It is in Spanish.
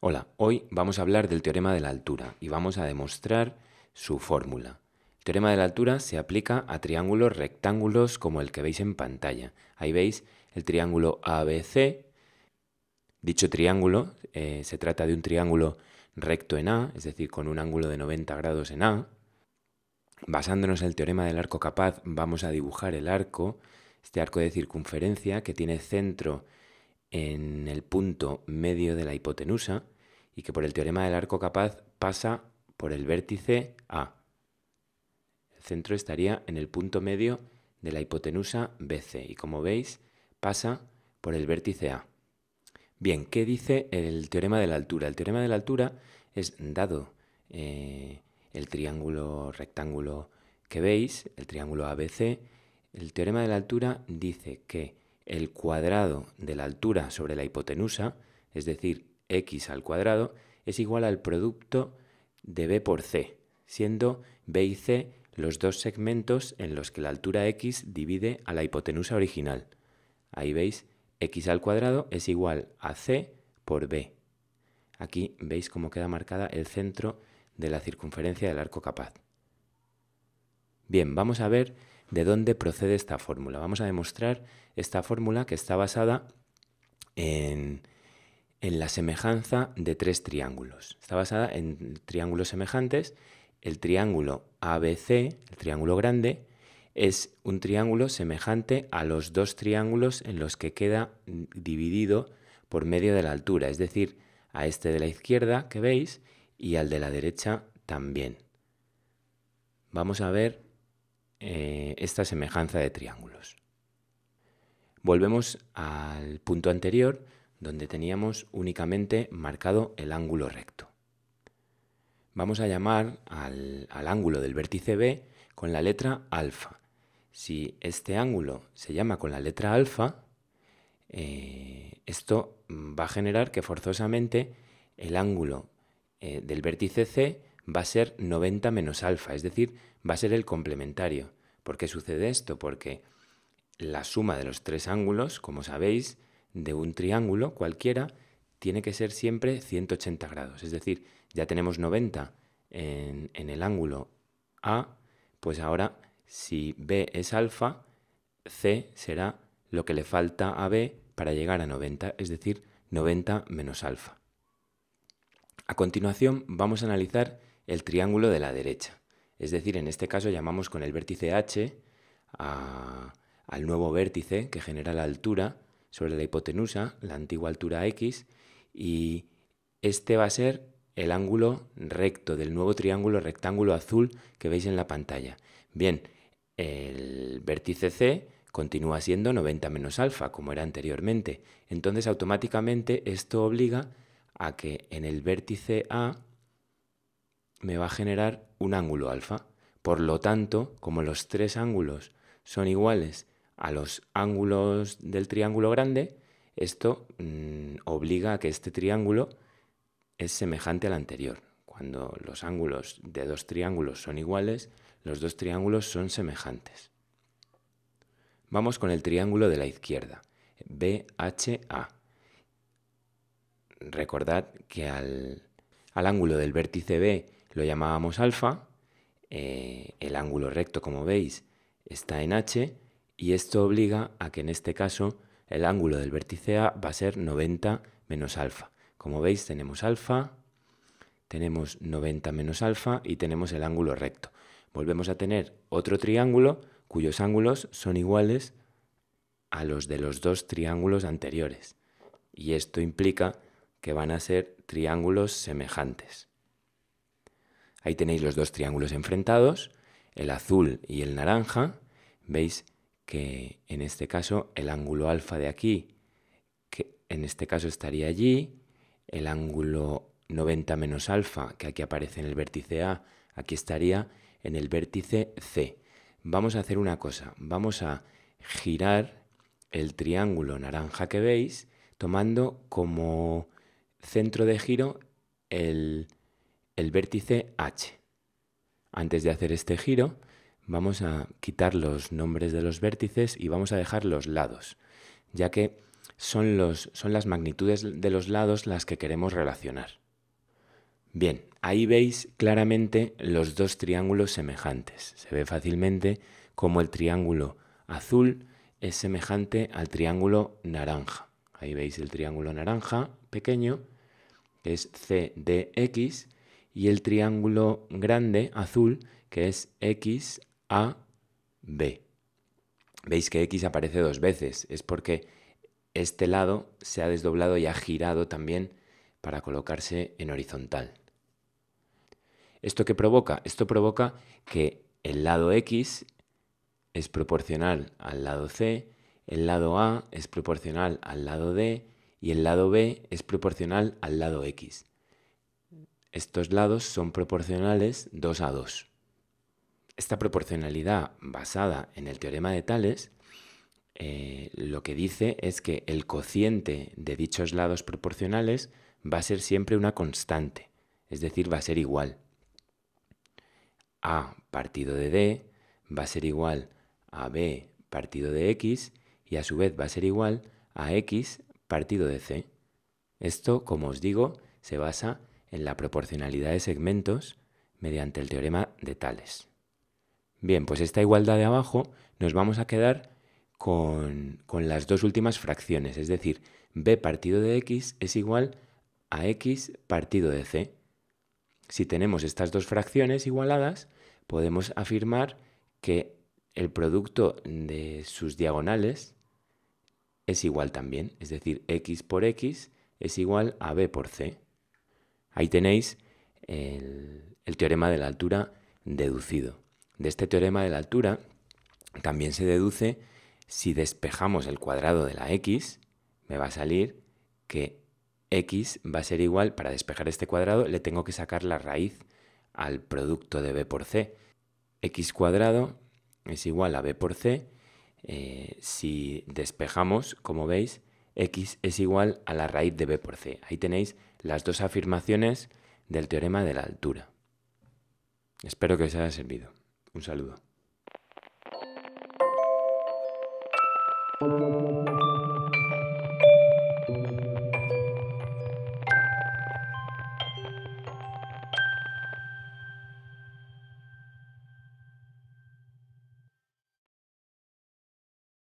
Hola, hoy vamos a hablar del teorema de la altura y vamos a demostrar su fórmula. El teorema de la altura se aplica a triángulos rectángulos como el que veis en pantalla. Ahí veis el triángulo ABC. Dicho triángulo eh, se trata de un triángulo recto en A, es decir, con un ángulo de 90 grados en A. Basándonos en el teorema del arco capaz, vamos a dibujar el arco, este arco de circunferencia que tiene centro en el punto medio de la hipotenusa y que por el teorema del arco capaz pasa por el vértice A. El centro estaría en el punto medio de la hipotenusa BC y como veis pasa por el vértice A. Bien, ¿qué dice el teorema de la altura? El teorema de la altura es dado eh, el triángulo rectángulo que veis, el triángulo ABC, el teorema de la altura dice que el cuadrado de la altura sobre la hipotenusa, es decir, x al cuadrado, es igual al producto de b por c, siendo b y c los dos segmentos en los que la altura x divide a la hipotenusa original. Ahí veis x al cuadrado es igual a c por b. Aquí veis cómo queda marcada el centro de la circunferencia del arco capaz. Bien, vamos a ver de dónde procede esta fórmula. Vamos a demostrar esta fórmula que está basada en, la semejanza de tres triángulos. Está basada en triángulos semejantes, el triángulo ABC, el triángulo grande, es un triángulo semejante a los dos triángulos en los que queda mm, dividido por medio de la altura, es decir, a este de la izquierda que veis y al de la derecha también. Vamos a ver eh, esta semejanza de triángulos. Volvemos al punto anterior donde teníamos únicamente marcado el ángulo recto. Vamos a llamar al ángulo del vértice B con la letra alfa si este ángulo se llama con la letra alfa, eh, esto va a generar que forzosamente el ángulo eh, del vértice C va a ser 90 menos alfa, es decir, va a ser el complementario. ¿Por qué sucede esto? Porque la suma de los tres ángulos, como sabéis, de un triángulo cualquiera, tiene que ser siempre 180 grados. Es decir, ya tenemos 90 en el ángulo A, pues ahora si B es alfa, C será lo que le falta a B para llegar a 90, es decir, 90 menos alfa. A continuación vamos a analizar el triángulo de la derecha, es decir, en este caso llamamos con el vértice H al nuevo vértice que genera la altura sobre la hipotenusa, la antigua altura X, y este va a ser el ángulo recto del nuevo triángulo rectángulo azul que veis en la pantalla. Bien, el vértice C continúa siendo 90 menos alfa, como era anteriormente. Entonces, automáticamente esto obliga a que en el vértice A me va a generar un ángulo alfa. Por lo tanto, como los tres ángulos son iguales a los ángulos del triángulo grande, esto mm, obliga a que este triángulo es semejante al anterior cuando los ángulos de dos triángulos son iguales, los dos triángulos son semejantes. Vamos con el triángulo de la izquierda, BHA. Recordad que al, ángulo del vértice B lo llamábamos alfa, eh, el ángulo recto, como veis, está en H, y esto obliga a que en este caso el ángulo del vértice A va a ser 90 menos alfa. Como veis tenemos alfa, tenemos 90 menos alfa y tenemos el ángulo recto. Volvemos a tener otro triángulo cuyos ángulos son iguales a los de los dos triángulos anteriores. Y esto implica que van a ser triángulos semejantes. Ahí tenéis los dos triángulos enfrentados, el azul y el naranja. Veis que en este caso el ángulo alfa de aquí, que en este caso estaría allí, el ángulo 90 menos alfa, que aquí aparece en el vértice A, aquí estaría en el vértice C. Vamos a hacer una cosa, vamos a girar el triángulo naranja que veis, tomando como centro de giro el, el vértice H. Antes de hacer este giro, vamos a quitar los nombres de los vértices y vamos a dejar los lados, ya que son, los, son las magnitudes de los lados las que queremos relacionar. Bien, ahí veis claramente los dos triángulos semejantes. Se ve fácilmente como el triángulo azul es semejante al triángulo naranja. Ahí veis el triángulo naranja pequeño, que es CDX, y el triángulo grande azul, que es XAB. Veis que X aparece dos veces, es porque este lado se ha desdoblado y ha girado también para colocarse en horizontal. ¿Esto qué provoca? Esto provoca que el lado X es proporcional al lado C, el lado A es proporcional al lado D y el lado B es proporcional al lado X. Estos lados son proporcionales 2 a 2. Esta proporcionalidad basada en el teorema de Tales eh, lo que dice es que el cociente de dichos lados proporcionales va a ser siempre una constante, es decir, va a ser igual. A partido de D va a ser igual a B partido de X y a su vez va a ser igual a X partido de C. Esto, como os digo, se basa en la proporcionalidad de segmentos mediante el teorema de Tales. Bien, pues esta igualdad de abajo nos vamos a quedar con, con, las dos últimas fracciones, es decir, b partido de x es igual a x partido de c. Si tenemos estas dos fracciones igualadas, podemos afirmar que el producto de sus diagonales es igual también, es decir, x por x es igual a b por c. Ahí tenéis el, teorema de la altura deducido. De este teorema de la altura también se deduce si despejamos el cuadrado de la x, me va a salir que x va a ser igual, para despejar este cuadrado, le tengo que sacar la raíz al producto de b por c. x cuadrado es igual a b por c. Eh, si despejamos, como veis, x es igual a la raíz de b por c. Ahí tenéis las dos afirmaciones del teorema de la altura. Espero que os haya servido. Un saludo.